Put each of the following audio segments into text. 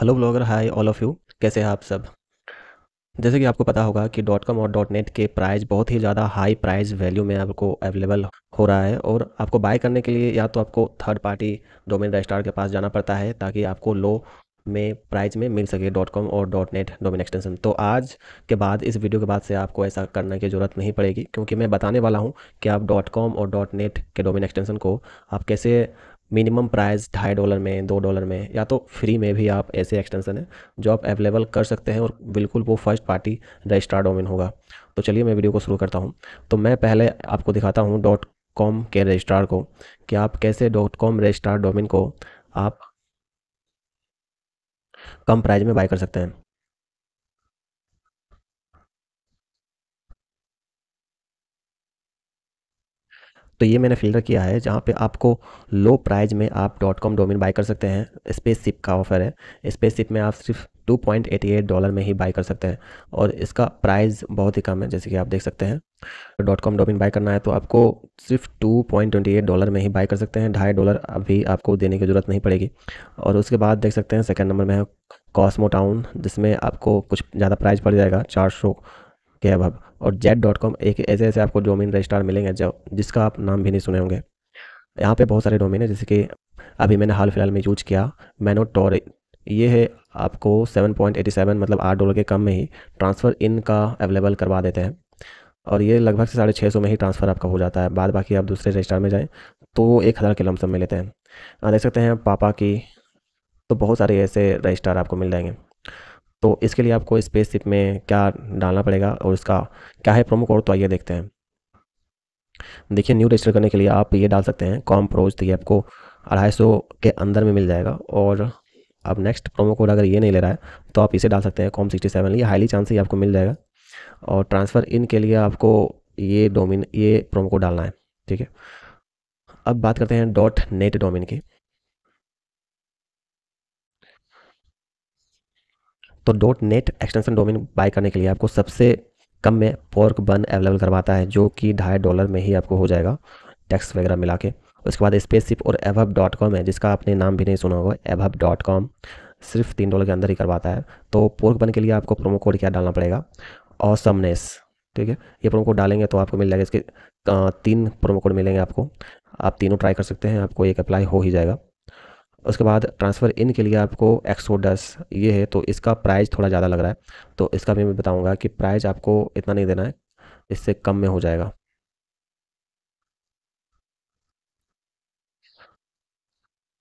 hello blogger hi all of you कैसे हैं आप सब जैसे कि आपको पता होगा कि डॉट कॉम और डॉट नेट के प्राइस बहुत ही ज़्यादा हाई प्राइस वैल्यू में आपको अवेलेबल हो रहा है और आपको बाय करने के लिए या तो आपको थर्ड पार्टी डोमेन रजिस्ट्रार के पास जाना पड़ता है ताकि आपको लो में प्राइस में मिल सके डॉट कॉम और डॉट नेट डोमेन एक्सटेंशन तो आज के बाद इस वीडियो के बाद से आपको ऐसा करने की ज़रूरत नहीं पड़ेगी क्योंकि मैं बताने वाला हूँ कि आप डॉट कॉम और डॉट नेट के डोमेन एक्सटेंशन को आप कैसे मिनिमम प्राइस ढाई डॉलर में दो डॉलर में या तो फ्री में भी आप ऐसे एक्सटेंसन है जो आप अवेलेबल कर सकते हैं और बिल्कुल वो फर्स्ट पार्टी रजिस्ट्रार डोमेन होगा तो चलिए मैं वीडियो को शुरू करता हूँ तो मैं पहले आपको दिखाता हूँ डॉट कॉम के रजिस्ट्रार को कि आप कैसे डॉट कॉम रजिस्ट्रार डोमेन को आप कम प्राइस में बाय कर सकते हैं तो ये मैंने फ़िल्टर किया है जहाँ पे आपको लो प्राइज में आप डॉट कॉम डोमिन बाई कर सकते हैं स्पेसशिप का ऑफ़र है स्पेसशिप में आप सिर्फ 2.88 डॉलर में ही बाई कर सकते हैं और इसका प्राइस बहुत ही कम है जैसे कि आप देख सकते हैं डॉट कॉम डोमिन बाई करना है तो आपको सिर्फ 2.28 डॉलर में ही बाई कर सकते हैं ढाई डॉलर अभी आपको देने की ज़रूरत नहीं पड़ेगी और उसके बाद देख सकते हैं सेकेंड नंबर में है कॉस्मो टाउन जिसमें आपको कुछ ज़्यादा प्राइस पड़ जाएगा चार सौ कैब हब और जेट डॉट कॉम एक ऐसे ऐसे आपको डोमेन रजिस्टार मिलेंगे जो जिसका आप नाम भी नहीं सुने होंगे यहाँ पे बहुत सारे डोमेन है जैसे कि अभी मैंने हाल फिलहाल में यूज किया मैनो टॉर ये है आपको 7.87 मतलब आठ डॉलर के कम में ही ट्रांसफ़र इन का अवेलेबल करवा देते हैं और ये लगभग से साढ़े छः सौ में ही ट्रांसफ़र आपका हो जाता है बाद बाकी आप दूसरे रजिस्टार में जाएँ तो एक हज़ार के लमसम में लेते हैं देख सकते हैं पापा की तो बहुत सारे ऐसे रजिस्टार आपको मिल जाएंगे तो इसके लिए आपको स्पेस शिप में क्या डालना पड़ेगा और इसका क्या है प्रोमो कोड तो आइए देखते हैं देखिए न्यू रजिस्टर करने के लिए आप ये डाल सकते हैं कॉम प्रोज तो ये आपको अढ़ाई सौ के अंदर में मिल जाएगा और अब नेक्स्ट प्रोमो कोड अगर ये नहीं ले रहा है तो आप इसे डाल सकते हैं कॉम सिक्सटी सेवन ये हाईली चांस ही आपको मिल जाएगा और ट्रांसफ़र इन के लिए आपको ये डोमिन ये प्रोमो कोड डालना है ठीक है अब बात करते हैं डॉट नेट डोमिन की तो dot net extension domain buy करने के लिए आपको सबसे कम में पोर्क बन अवेलेबल करवाता है जो कि ढाई डॉलर में ही आपको हो जाएगा टैक्स वगैरह मिला के उसके बाद स्पेसशिप और एवहब डॉट कॉम है जिसका आपने नाम भी नहीं सुना होगा एवहब डॉट कॉम सिर्फ तीन डॉलर के अंदर ही करवाता है तो पोर्क बन के लिए आपको प्रोमो कोड क्या डालना पड़ेगा ऑसमनेस ठीक है ये प्रोमो कोड डालेंगे तो आपको मिल जाएगा इसके तीन प्रोमो कोड मिलेंगे आपको आप तीनों ट्राई कर सकते हैं आपको एक अप्लाई हो ही जाएगा उसके बाद ट्रांसफ़र इन के लिए आपको एक्सोडस ये है तो इसका प्राइस थोड़ा ज़्यादा लग रहा है तो इसका भी मैं बताऊँगा कि प्राइस आपको इतना नहीं देना है इससे कम में हो जाएगा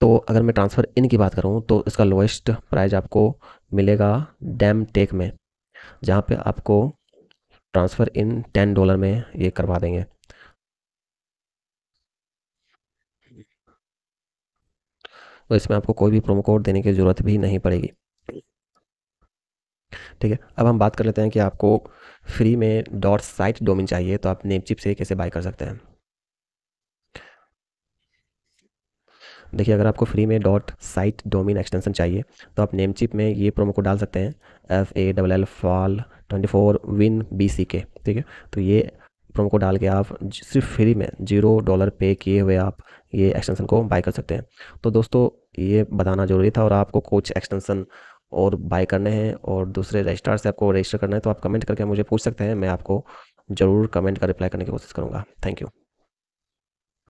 तो अगर मैं ट्रांसफ़र इन की बात करूँ तो इसका लोएस्ट प्राइस आपको मिलेगा डैम टेक में जहाँ पे आपको ट्रांसफ़र इन टेन डॉलर में ये करवा देंगे तो इसमें आपको कोई भी प्रोमो कोड देने की ज़रूरत भी नहीं पड़ेगी ठीक है अब हम बात कर लेते हैं कि आपको फ्री में डॉट साइट डोमिन चाहिए तो आप नेमचिप से कैसे बाय कर सकते हैं देखिए अगर आपको फ्री में डॉट साइट डोमिन एक्सटेंशन चाहिए तो आप नेमचिप में ये प्रोमो कोड डाल सकते हैं F A double L fall twenty four win B C के ठीक है तो ये प्रोमो को डाल के आप सिर्फ फ्री में जीरो डॉलर पे किए हुए आप ये एक्सटेंशन को बाय कर सकते हैं तो दोस्तों ये बताना ज़रूरी था और आपको कुछ एक्सटेंशन और बाय करने हैं और दूसरे रजिस्ट्रार से आपको रजिस्टर करना है तो आप कमेंट करके मुझे पूछ सकते हैं मैं आपको ज़रूर कमेंट का रिप्लाई करने की कोशिश करूँगा थैंक यू